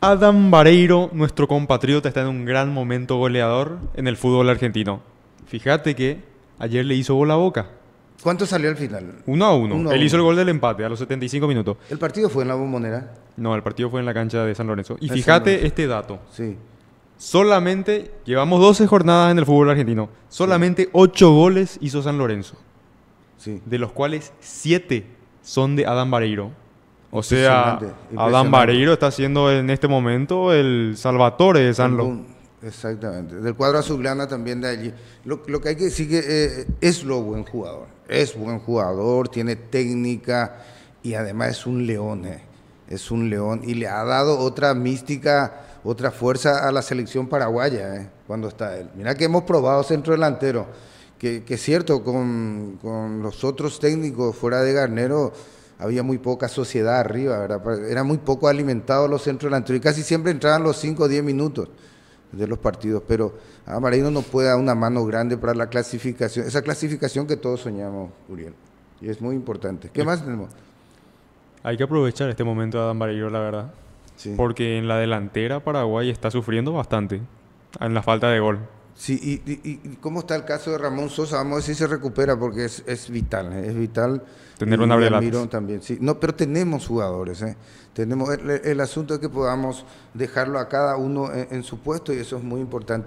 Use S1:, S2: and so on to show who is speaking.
S1: Adam Vareiro, nuestro compatriota, está en un gran momento goleador en el fútbol argentino. Fíjate que ayer le hizo bola a boca.
S2: ¿Cuánto salió al final?
S1: Uno a uno, Él hizo el gol del empate a los 75 minutos.
S2: ¿El partido fue en la bombonera?
S1: No, el partido fue en la cancha de San Lorenzo. Y fíjate este dato. Sí. Solamente, llevamos
S2: 12 jornadas
S1: en el fútbol argentino. Solamente 8 goles hizo San Lorenzo. Sí. De los cuales 7 son de Adam Vareiro. O sea, Adán Vareiro está siendo en este momento el Salvatore de San
S2: Exactamente, del cuadro azulgrana también de allí. Lo, que hay que decir que eh, es lo buen jugador, es buen jugador, tiene técnica y además es un león, eh. es un león y le ha dado otra mística, otra fuerza a la selección paraguaya eh, cuando está él. Mira que hemos probado centro delantero, que, es cierto, con, con los otros técnicos fuera de Garnero había muy poca sociedad arriba, era muy poco alimentado los centros delanteros y casi siempre entraban los 5 o 10 minutos de los partidos, pero Adam ah, Marino no puede dar una mano grande para la clasificación, esa clasificación que todos soñamos, Uriel, y es muy importante. ¿Qué más tenemos?
S1: Hay que aprovechar este momento de Adam la verdad, porque en la delantera Paraguay está sufriendo bastante en la falta de gol.
S2: Sí, y, y, cómo está el caso de Ramón Sosa, vamos a ver si se recupera porque es, vital, ¿eh? es vital. Tener un también, sí. No, pero tenemos jugadores, ¿eh? Tenemos el, asunto es que podamos dejarlo a cada uno en su puesto y eso es muy importante.